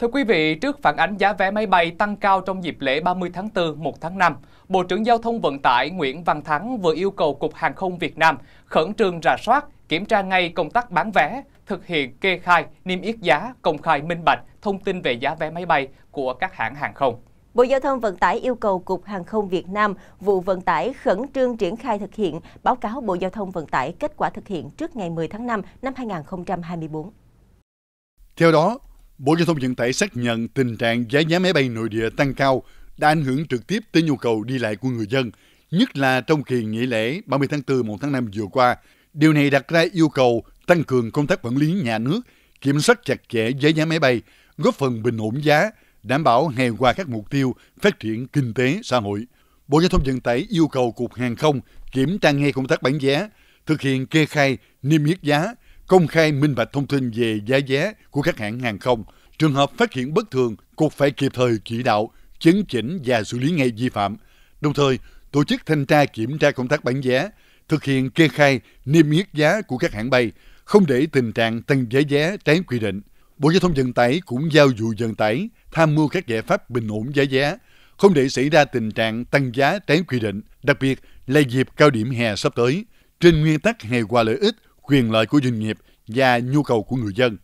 Thưa quý vị, trước phản ánh giá vé máy bay tăng cao trong dịp lễ 30 tháng 4, 1 tháng 5, Bộ trưởng Giao thông Vận tải Nguyễn Văn Thắng vừa yêu cầu Cục Hàng không Việt Nam khẩn trương rà soát, kiểm tra ngay công tác bán vé, thực hiện kê khai, niêm yết giá, công khai minh bạch, thông tin về giá vé máy bay của các hãng hàng không. Bộ Giao thông Vận tải yêu cầu Cục Hàng không Việt Nam, vụ vận tải khẩn trương triển khai thực hiện, báo cáo Bộ Giao thông Vận tải kết quả thực hiện trước ngày 10 tháng 5 năm 2024. Theo đó, Bộ Giao thông Vận tải xác nhận tình trạng giá vé máy bay nội địa tăng cao đã ảnh hưởng trực tiếp tới nhu cầu đi lại của người dân, nhất là trong kỳ nghỉ lễ 30 tháng 4 1 tháng 5 vừa qua. Điều này đặt ra yêu cầu tăng cường công tác quản lý nhà nước, kiểm soát chặt chẽ giá giá máy bay, góp phần bình ổn giá, đảm bảo hài hòa các mục tiêu phát triển kinh tế xã hội. Bộ Giao thông Vận tải yêu cầu Cục Hàng không kiểm tra ngay công tác bán giá, thực hiện kê khai niêm yết giá, công khai minh bạch thông tin về giá vé của các hãng hàng không. Trường hợp phát hiện bất thường, cục phải kịp thời chỉ đạo, chấn chỉnh và xử lý ngay vi phạm. Đồng thời, tổ chức thanh tra kiểm tra công tác bán vé, thực hiện kê khai, niêm yết giá của các hãng bay, không để tình trạng tăng giá vé trái quy định. Bộ Giao thông Vận tải cũng giao vụ vận tải tham mưu các giải pháp bình ổn giá vé, không để xảy ra tình trạng tăng giá trái quy định, đặc biệt là dịp cao điểm hè sắp tới. Trên nguyên tắc hề qua lợi ích quyền lợi của doanh nghiệp và nhu cầu của người dân.